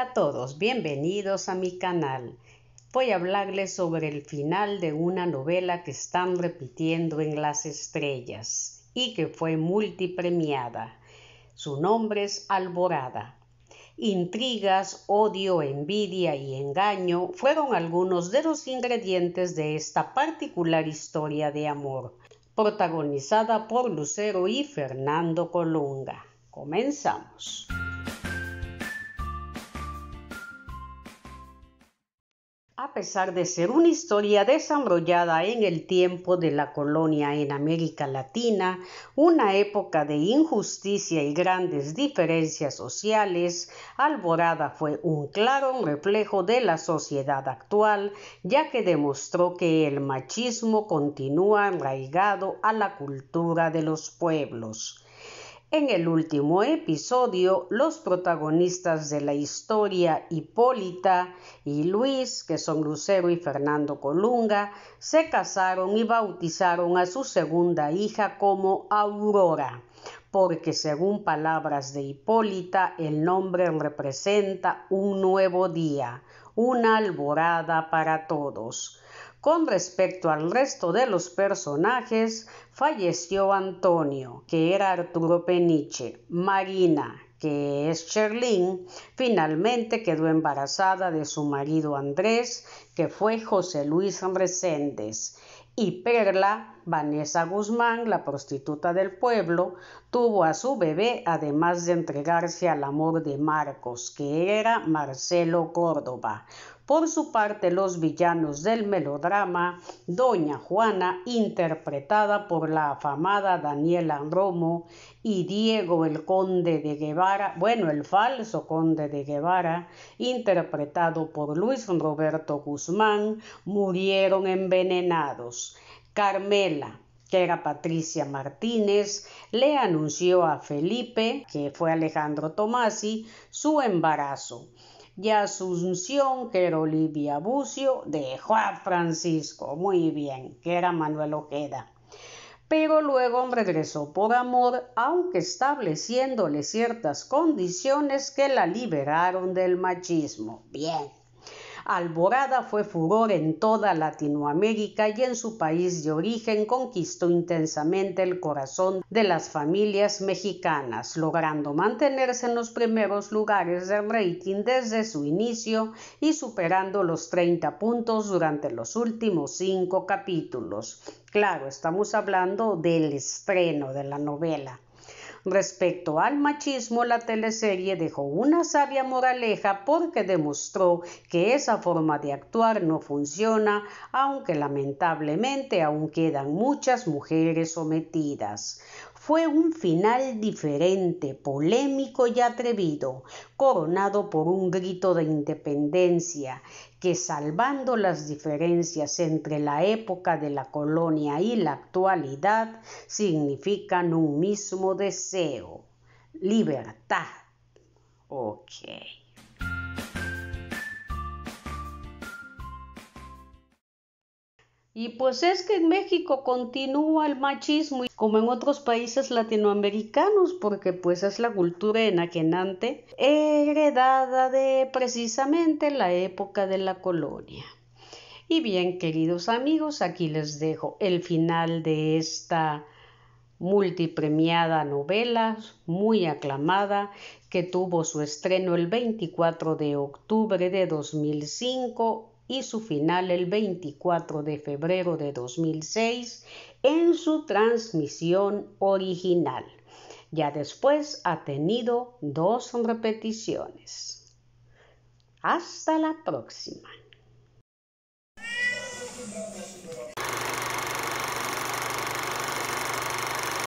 Hola a todos, bienvenidos a mi canal. Voy a hablarles sobre el final de una novela que están repitiendo en las estrellas y que fue multipremiada. Su nombre es Alborada. Intrigas, odio, envidia y engaño fueron algunos de los ingredientes de esta particular historia de amor, protagonizada por Lucero y Fernando Colunga. Comenzamos. A pesar de ser una historia desarrollada en el tiempo de la colonia en América Latina, una época de injusticia y grandes diferencias sociales, Alborada fue un claro reflejo de la sociedad actual, ya que demostró que el machismo continúa arraigado a la cultura de los pueblos. En el último episodio, los protagonistas de la historia Hipólita y Luis, que son Lucero y Fernando Colunga, se casaron y bautizaron a su segunda hija como Aurora, porque según palabras de Hipólita, el nombre representa un nuevo día, una alborada para todos. Con respecto al resto de los personajes, falleció Antonio, que era Arturo Peniche, Marina, que es Sherlyn, finalmente quedó embarazada de su marido Andrés, que fue José Luis Reséndez, y Perla, Vanessa Guzmán, la prostituta del pueblo, tuvo a su bebé además de entregarse al amor de Marcos, que era Marcelo Córdoba. Por su parte, los villanos del melodrama, Doña Juana, interpretada por la afamada Daniela Romo, y Diego el Conde de Guevara, bueno, el falso conde de Guevara, interpretado por Luis Roberto Guzmán, murieron envenenados. Carmela, que era Patricia Martínez, le anunció a Felipe, que fue Alejandro Tomasi, su embarazo y Asunción, que era Olivia Bucio, de Juan Francisco, muy bien, que era Manuel Ojeda pero luego regresó por amor, aunque estableciéndole ciertas condiciones que la liberaron del machismo. Bien. Alborada fue furor en toda Latinoamérica y en su país de origen conquistó intensamente el corazón de las familias mexicanas, logrando mantenerse en los primeros lugares del rating desde su inicio y superando los 30 puntos durante los últimos cinco capítulos. Claro, estamos hablando del estreno de la novela. Respecto al machismo, la teleserie dejó una sabia moraleja porque demostró que esa forma de actuar no funciona, aunque lamentablemente aún quedan muchas mujeres sometidas fue un final diferente, polémico y atrevido, coronado por un grito de independencia que, salvando las diferencias entre la época de la colonia y la actualidad, significan un mismo deseo, libertad. Okay. Y pues es que en México continúa el machismo, como en otros países latinoamericanos, porque pues es la cultura enajenante, heredada de precisamente la época de la colonia. Y bien, queridos amigos, aquí les dejo el final de esta multipremiada novela, muy aclamada, que tuvo su estreno el 24 de octubre de 2005 y su final el 24 de febrero de 2006 en su transmisión original. Ya después ha tenido dos repeticiones. Hasta la próxima.